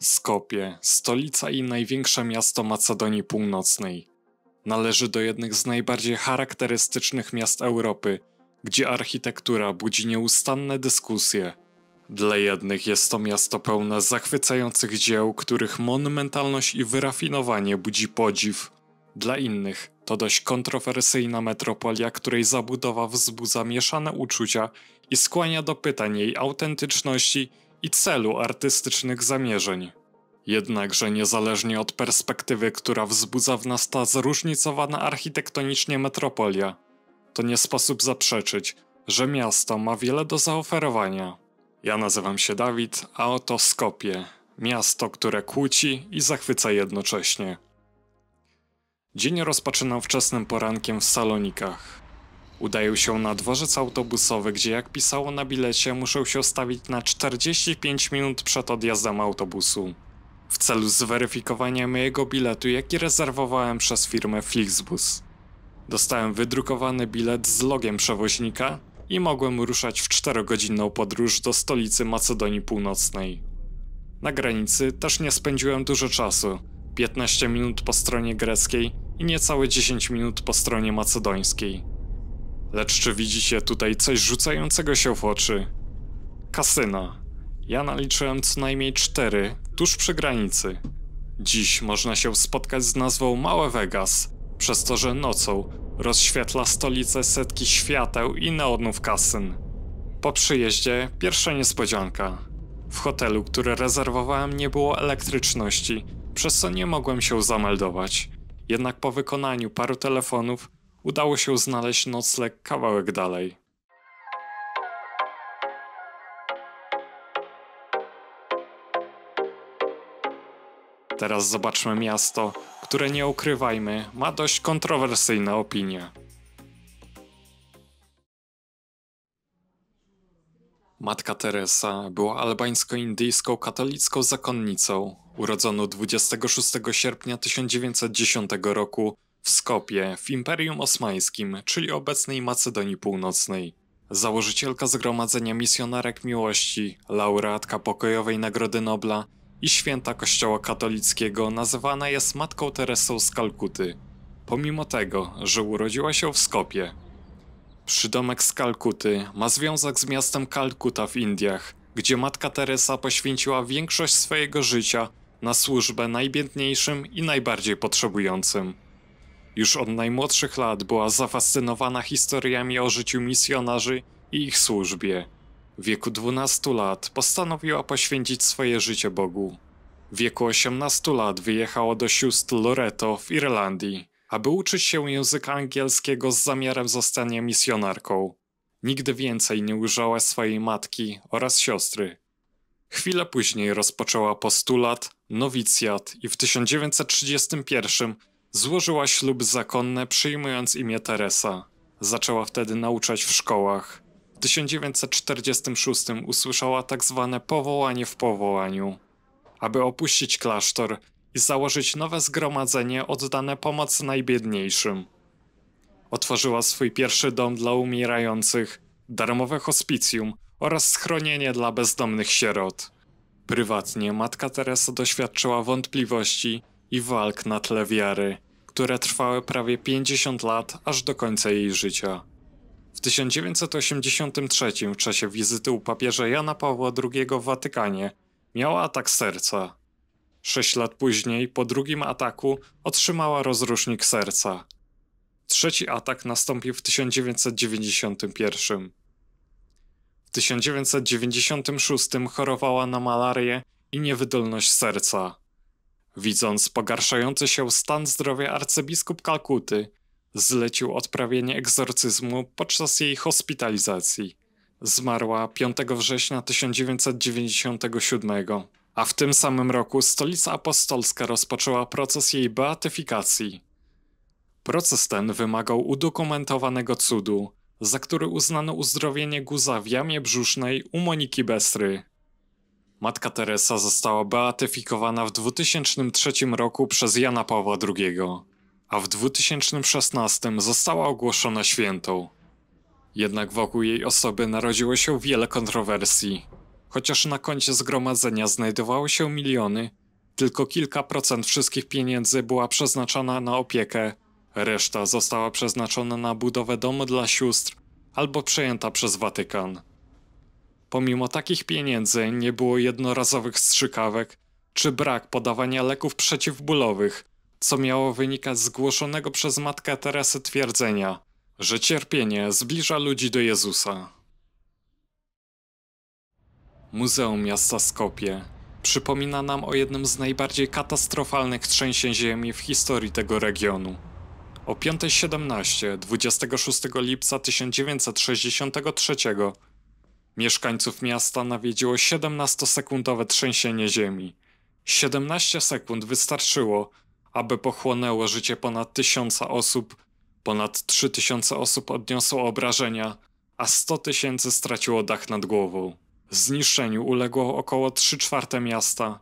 Skopie, stolica i największe miasto Macedonii Północnej. Należy do jednych z najbardziej charakterystycznych miast Europy, gdzie architektura budzi nieustanne dyskusje. Dla jednych jest to miasto pełne zachwycających dzieł, których monumentalność i wyrafinowanie budzi podziw. Dla innych to dość kontrowersyjna metropolia, której zabudowa wzbudza mieszane uczucia i skłania do pytań jej autentyczności i celu artystycznych zamierzeń. Jednakże niezależnie od perspektywy, która wzbudza w nas ta zróżnicowana architektonicznie metropolia, to nie sposób zaprzeczyć, że miasto ma wiele do zaoferowania. Ja nazywam się Dawid, a oto Skopie, miasto, które kłóci i zachwyca jednocześnie. Dzień rozpoczynam wczesnym porankiem w Salonikach. Udają się na dworzec autobusowy, gdzie jak pisało na bilecie, muszą się stawić na 45 minut przed odjazdem autobusu. W celu zweryfikowania mojego biletu, jaki rezerwowałem przez firmę Flixbus. Dostałem wydrukowany bilet z logiem przewoźnika i mogłem ruszać w 4-godzinną podróż do stolicy Macedonii Północnej. Na granicy też nie spędziłem dużo czasu, 15 minut po stronie greckiej i niecałe 10 minut po stronie macedońskiej. Lecz czy widzicie tutaj coś rzucającego się w oczy? Kasyna. Ja naliczyłem co najmniej cztery, tuż przy granicy. Dziś można się spotkać z nazwą Małe Vegas, przez to, że nocą rozświetla stolicę setki świateł i neonów kasyn. Po przyjeździe pierwsza niespodzianka. W hotelu, który rezerwowałem nie było elektryczności, przez co nie mogłem się zameldować. Jednak po wykonaniu paru telefonów udało się znaleźć nocleg kawałek dalej. Teraz zobaczmy miasto, które nie ukrywajmy, ma dość kontrowersyjne opinie. Matka Teresa była albańsko-indyjską katolicką zakonnicą. Urodzono 26 sierpnia 1910 roku w Skopie, w Imperium Osmańskim, czyli obecnej Macedonii Północnej. Założycielka Zgromadzenia Misjonarek Miłości, laureatka Pokojowej Nagrody Nobla i święta Kościoła Katolickiego nazywana jest Matką Teresą z Kalkuty, pomimo tego, że urodziła się w Skopie. Przydomek z Kalkuty ma związek z miastem Kalkuta w Indiach, gdzie Matka Teresa poświęciła większość swojego życia na służbę najbiedniejszym i najbardziej potrzebującym. Już od najmłodszych lat była zafascynowana historiami o życiu misjonarzy i ich służbie. W wieku 12 lat postanowiła poświęcić swoje życie Bogu. W wieku 18 lat wyjechała do sióstr Loreto w Irlandii, aby uczyć się języka angielskiego z zamiarem zostania misjonarką. Nigdy więcej nie ujrzała swojej matki oraz siostry. Chwilę później rozpoczęła postulat, nowicjat i w 1931 Złożyła ślub zakonny, przyjmując imię Teresa. Zaczęła wtedy nauczać w szkołach. W 1946 usłyszała tak zwane powołanie w powołaniu. Aby opuścić klasztor i założyć nowe zgromadzenie oddane pomocy najbiedniejszym. Otworzyła swój pierwszy dom dla umierających, darmowe hospicjum oraz schronienie dla bezdomnych sierot. Prywatnie matka Teresa doświadczyła wątpliwości i walk na tle wiary, które trwały prawie 50 lat aż do końca jej życia. W 1983 w czasie wizyty u papieża Jana Pawła II w Watykanie miała atak serca. Sześć lat później, po drugim ataku, otrzymała rozrusznik serca. Trzeci atak nastąpił w 1991. W 1996 chorowała na malarię i niewydolność serca. Widząc pogarszający się stan zdrowia arcybiskup Kalkuty, zlecił odprawienie egzorcyzmu podczas jej hospitalizacji. Zmarła 5 września 1997, a w tym samym roku stolica apostolska rozpoczęła proces jej beatyfikacji. Proces ten wymagał udokumentowanego cudu, za który uznano uzdrowienie guza w jamie brzusznej u Moniki Besry. Matka Teresa została beatyfikowana w 2003 roku przez Jana Pawła II, a w 2016 została ogłoszona świętą. Jednak wokół jej osoby narodziło się wiele kontrowersji. Chociaż na koncie zgromadzenia znajdowały się miliony, tylko kilka procent wszystkich pieniędzy była przeznaczona na opiekę, reszta została przeznaczona na budowę domu dla sióstr albo przejęta przez Watykan. Pomimo takich pieniędzy nie było jednorazowych strzykawek czy brak podawania leków przeciwbólowych, co miało wynikać z głoszonego przez matkę Teresy twierdzenia, że cierpienie zbliża ludzi do Jezusa. Muzeum Miasta Skopie przypomina nam o jednym z najbardziej katastrofalnych trzęsień ziemi w historii tego regionu. O 5.17 26 lipca 1963 Mieszkańców miasta nawiedziło 17-sekundowe trzęsienie ziemi. 17 sekund wystarczyło, aby pochłonęło życie ponad tysiąca osób, ponad 3000 osób odniosło obrażenia, a 100 tysięcy straciło dach nad głową. Zniszczeniu uległo około 3 czwarte miasta,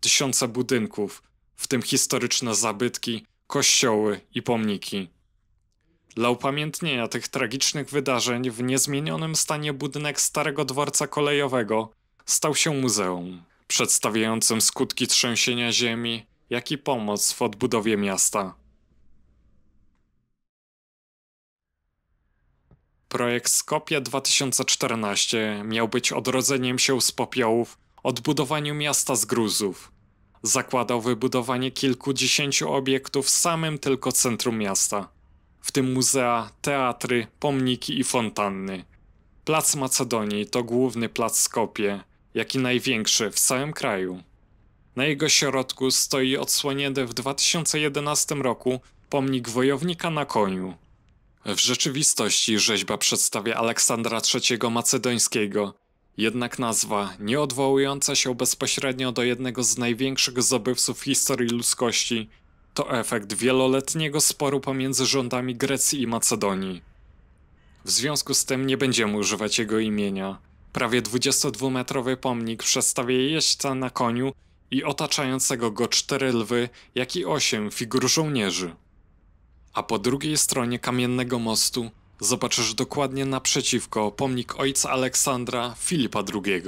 tysiące budynków, w tym historyczne zabytki, kościoły i pomniki. Dla upamiętnienia tych tragicznych wydarzeń w niezmienionym stanie budynek Starego Dworca Kolejowego stał się muzeum, przedstawiającym skutki trzęsienia ziemi, jak i pomoc w odbudowie miasta. Projekt Skopie 2014 miał być odrodzeniem się z popiołów, odbudowaniu miasta z gruzów. Zakładał wybudowanie kilkudziesięciu obiektów w samym tylko centrum miasta w tym muzea, teatry, pomniki i fontanny. Plac Macedonii to główny plac Skopie, jak i największy w całym kraju. Na jego środku stoi odsłonięty w 2011 roku pomnik wojownika na koniu. W rzeczywistości rzeźba przedstawia Aleksandra III Macedońskiego, jednak nazwa, nie odwołująca się bezpośrednio do jednego z największych zdobywców historii ludzkości, to efekt wieloletniego sporu pomiędzy rządami Grecji i Macedonii. W związku z tym nie będziemy używać jego imienia. Prawie 22-metrowy pomnik przedstawia jeźdźca na koniu i otaczającego go cztery lwy, jak i osiem figur żołnierzy. A po drugiej stronie kamiennego mostu zobaczysz dokładnie naprzeciwko pomnik ojca Aleksandra Filipa II.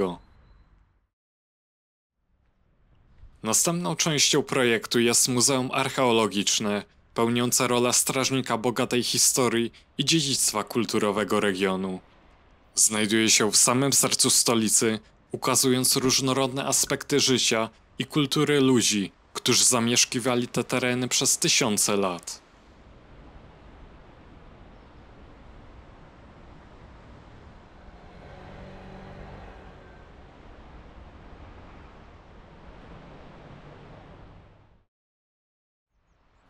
Następną częścią projektu jest Muzeum Archeologiczne, pełniące rolę strażnika bogatej historii i dziedzictwa kulturowego regionu. Znajduje się w samym sercu stolicy, ukazując różnorodne aspekty życia i kultury ludzi, którzy zamieszkiwali te tereny przez tysiące lat.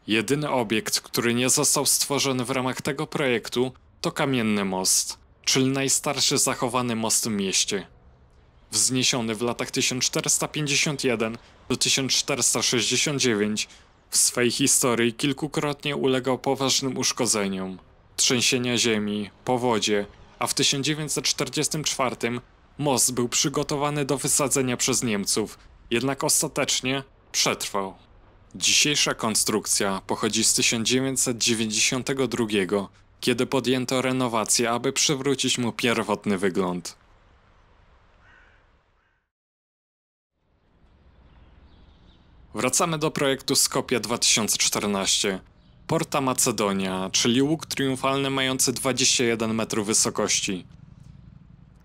Jedyny obiekt, który nie został stworzony w ramach tego projektu, to kamienny most, czyli najstarszy zachowany most w mieście. Wzniesiony w latach 1451 do 1469, w swej historii kilkukrotnie ulegał poważnym uszkodzeniom, trzęsienia ziemi, powodzie, a w 1944 most był przygotowany do wysadzenia przez Niemców, jednak ostatecznie przetrwał. Dzisiejsza konstrukcja pochodzi z 1992, kiedy podjęto renowację, aby przywrócić mu pierwotny wygląd. Wracamy do projektu Skopia 2014. Porta Macedonia, czyli łuk triumfalny mający 21 metrów wysokości.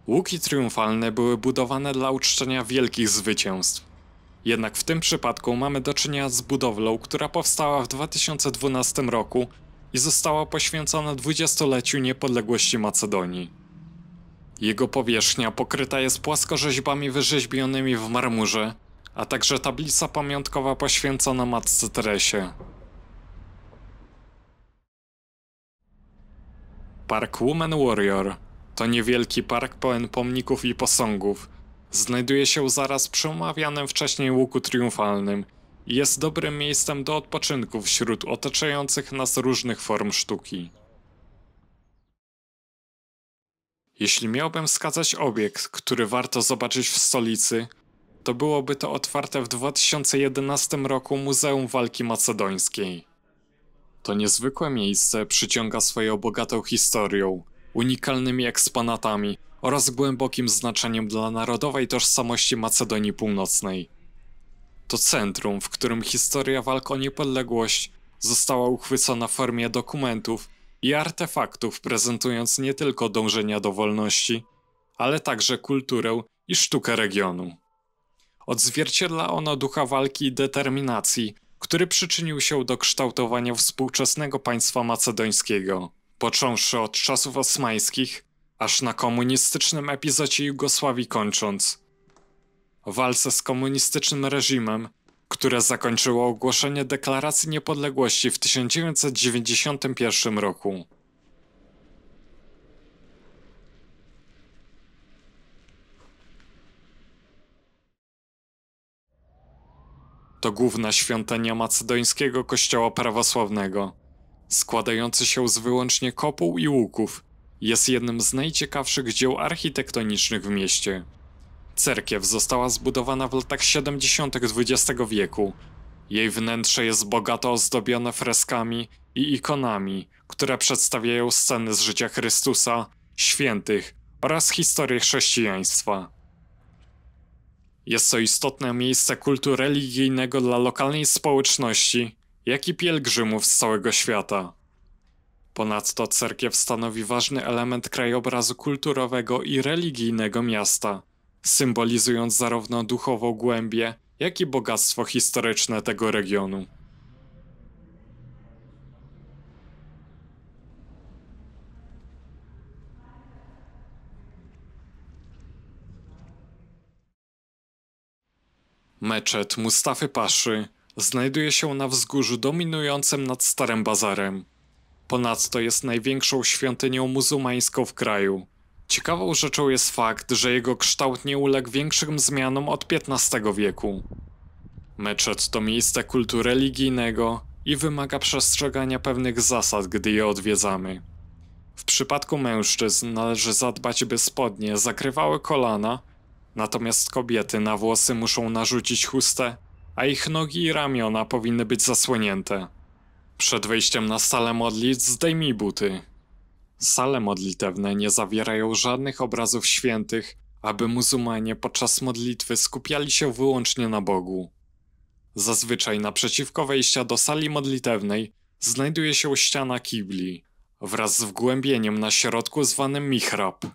Łuki triumfalne były budowane dla uczczenia wielkich zwycięstw. Jednak w tym przypadku mamy do czynienia z budowlą, która powstała w 2012 roku i została poświęcona 20-leciu niepodległości Macedonii. Jego powierzchnia pokryta jest płaskorzeźbami wyrzeźbionymi w marmurze, a także tablica pamiątkowa poświęcona matce Teresie. Park Woman Warrior to niewielki park pełen pomników i posągów, Znajduje się zaraz przy omawianym wcześniej łuku triumfalnym i jest dobrym miejscem do odpoczynku wśród otaczających nas różnych form sztuki. Jeśli miałbym wskazać obiekt, który warto zobaczyć w stolicy, to byłoby to otwarte w 2011 roku Muzeum Walki Macedońskiej. To niezwykłe miejsce przyciąga swoją bogatą historią, unikalnymi eksponatami oraz głębokim znaczeniem dla narodowej tożsamości Macedonii Północnej. To centrum, w którym historia walk o niepodległość została uchwycona w formie dokumentów i artefaktów prezentując nie tylko dążenia do wolności, ale także kulturę i sztukę regionu. Odzwierciedla ono ducha walki i determinacji, który przyczynił się do kształtowania współczesnego państwa macedońskiego począwszy od czasów osmańskich, aż na komunistycznym epizodzie Jugosławii kończąc. walce z komunistycznym reżimem, które zakończyło ogłoszenie deklaracji niepodległości w 1991 roku. To główna świątynia macedońskiego kościoła prawosławnego składający się z wyłącznie kopuł i łuków, jest jednym z najciekawszych dzieł architektonicznych w mieście. Cerkiew została zbudowana w latach 70. XX wieku. Jej wnętrze jest bogato ozdobione freskami i ikonami, które przedstawiają sceny z życia Chrystusa, świętych oraz historię chrześcijaństwa. Jest to istotne miejsce kultu religijnego dla lokalnej społeczności jak i pielgrzymów z całego świata. Ponadto cerkiew stanowi ważny element krajobrazu kulturowego i religijnego miasta, symbolizując zarówno duchową głębię, jak i bogactwo historyczne tego regionu. Meczet Mustafy Paszy Znajduje się na wzgórzu dominującym nad Starym Bazarem. Ponadto jest największą świątynią muzułmańską w kraju. Ciekawą rzeczą jest fakt, że jego kształt nie uległ większym zmianom od XV wieku. Meczet to miejsce kultu religijnego i wymaga przestrzegania pewnych zasad, gdy je odwiedzamy. W przypadku mężczyzn należy zadbać, by spodnie zakrywały kolana, natomiast kobiety na włosy muszą narzucić chustę a ich nogi i ramiona powinny być zasłonięte. Przed wejściem na salę modlitw zdejmij buty. Sale modlitewne nie zawierają żadnych obrazów świętych, aby muzułmanie podczas modlitwy skupiali się wyłącznie na Bogu. Zazwyczaj naprzeciwko wejścia do sali modlitewnej znajduje się ściana kibli, wraz z wgłębieniem na środku zwanym mihrab.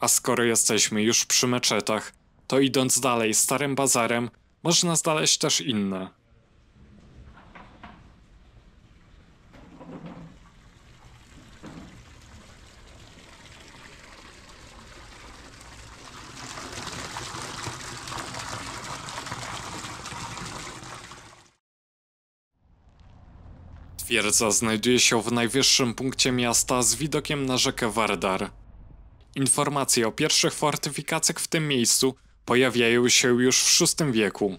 A skoro jesteśmy już przy meczetach, to idąc dalej starym bazarem, można znaleźć też inne. Twierdza znajduje się w najwyższym punkcie miasta z widokiem na rzekę Wardar. Informacje o pierwszych fortyfikacjach w tym miejscu pojawiają się już w VI wieku.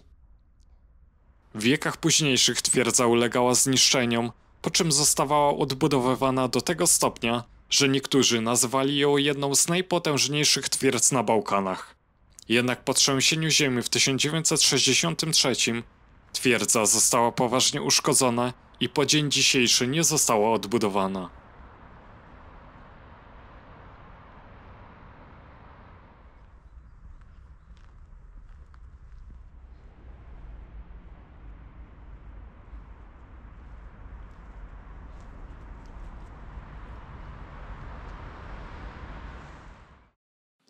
W wiekach późniejszych twierdza ulegała zniszczeniom, po czym zostawała odbudowywana do tego stopnia, że niektórzy nazwali ją jedną z najpotężniejszych twierdz na Bałkanach. Jednak po trzęsieniu ziemi w 1963 twierdza została poważnie uszkodzona i po dzień dzisiejszy nie została odbudowana.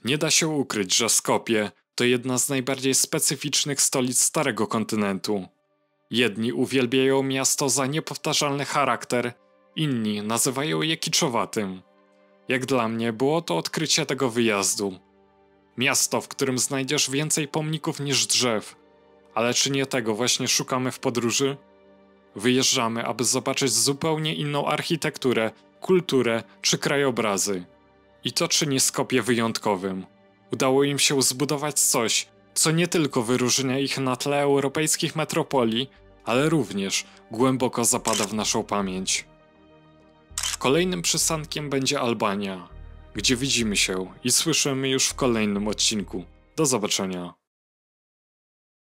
Nie da się ukryć, że Skopie to jedna z najbardziej specyficznych stolic Starego Kontynentu. Jedni uwielbiają miasto za niepowtarzalny charakter, inni nazywają je kiczowatym. Jak dla mnie było to odkrycie tego wyjazdu. Miasto, w którym znajdziesz więcej pomników niż drzew. Ale czy nie tego właśnie szukamy w podróży? Wyjeżdżamy, aby zobaczyć zupełnie inną architekturę, kulturę czy krajobrazy. I to czyni Skopie wyjątkowym. Udało im się zbudować coś, co nie tylko wyróżnia ich na tle europejskich metropolii, ale również głęboko zapada w naszą pamięć. Kolejnym przystankiem będzie Albania, gdzie widzimy się i słyszymy już w kolejnym odcinku. Do zobaczenia.